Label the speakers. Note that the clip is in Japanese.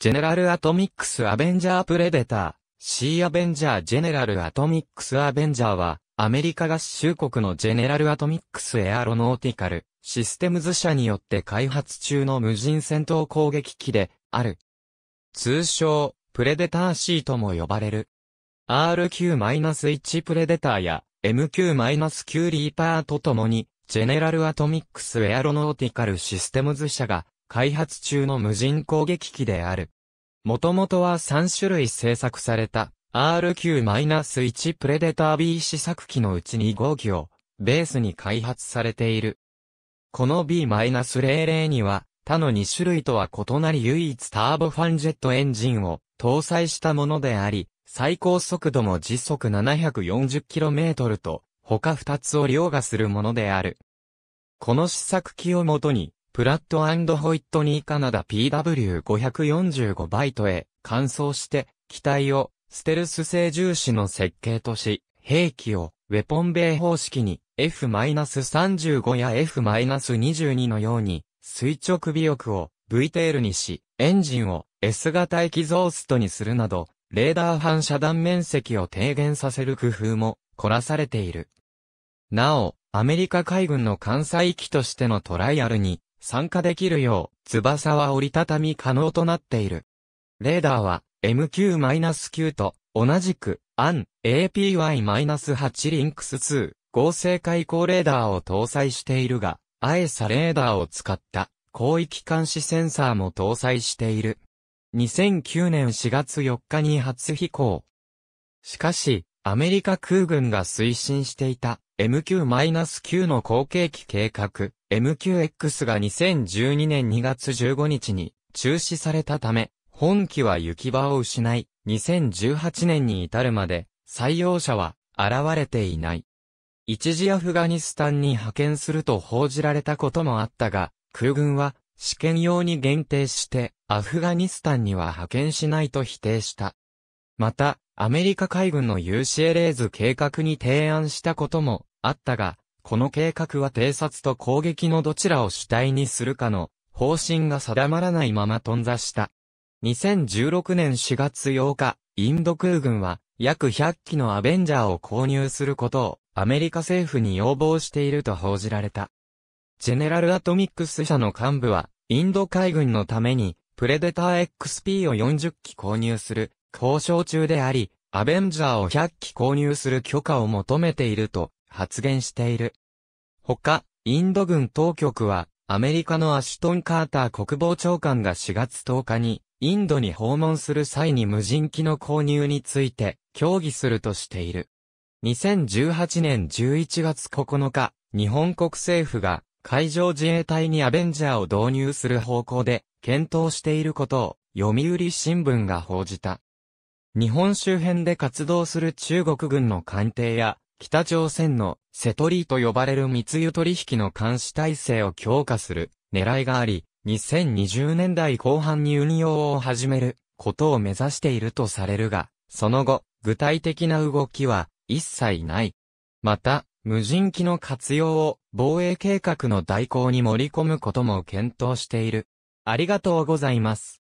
Speaker 1: ジェネラルアトミックスアベンジャープレデター、シーアベンジャージェネラルアトミックスアベンジャーは、アメリカ合衆国のジェネラルアトミックスエアロノーティカル、システムズ社によって開発中の無人戦闘攻撃機で、ある。通称、プレデター C とも呼ばれる。RQ-1 プレデターや MQ-9 リーパーとともに、ジェネラルアトミックスエアロノーティカルシステムズ社が開発中の無人攻撃機である。もともとは3種類製作された RQ-1 プレデター B 試作機のうち2号機をベースに開発されている。この B-00 には他の2種類とは異なり唯一ターボファンジェットエンジンを搭載したものであり、最高速度も時速 740km と他2つを凌駕するものである。この試作機をもとにプラットホイットニーカナダ PW545 バイトへ、換装して、機体を、ステルス性重視の設計とし、兵器を、ウェポン米方式に、F-35 や F-22 のように、垂直尾翼を V テールにし、エンジンを S 型エキゾーストにするなど、レーダー反射断面積を低減させる工夫も凝らされている。なお、アメリカ海軍の艦載機としてのトライアルに、参加できるよう、翼は折りたたみ可能となっている。レーダーは MQ-9 と同じく AN APY-8 リンクス2合成開口レーダーを搭載しているが、AESA レーダーを使った広域監視センサーも搭載している。2009年4月4日に初飛行。しかし、アメリカ空軍が推進していた MQ-9 の後継機計画、MQX が2012年2月15日に中止されたため、本機は行き場を失い、2018年に至るまで、採用者は現れていない。一時アフガニスタンに派遣すると報じられたこともあったが、空軍は試験用に限定して、アフガニスタンには派遣しないと否定した。また、アメリカ海軍の UCLA 図計画に提案したこともあったが、この計画は偵察と攻撃のどちらを主体にするかの方針が定まらないまま頓挫した。2016年4月8日、インド空軍は約100機のアベンジャーを購入することをアメリカ政府に要望していると報じられた。ジェネラルアトミックス社の幹部は、インド海軍のために、プレデター XP を40機購入する、交渉中であり、アベンジャーを100機購入する許可を求めていると発言している。他、インド軍当局は、アメリカのアシュトン・カーター国防長官が4月10日に、インドに訪問する際に無人機の購入について、協議するとしている。2018年11月9日、日本国政府が、海上自衛隊にアベンジャーを導入する方向で、検討していることを、読売新聞が報じた。日本周辺で活動する中国軍の艦艇や北朝鮮のトリーと呼ばれる密輸取引の監視体制を強化する狙いがあり、2020年代後半に運用を始めることを目指しているとされるが、その後、具体的な動きは一切ない。また、無人機の活用を防衛計画の代行に盛り込むことも検討している。ありがとうございます。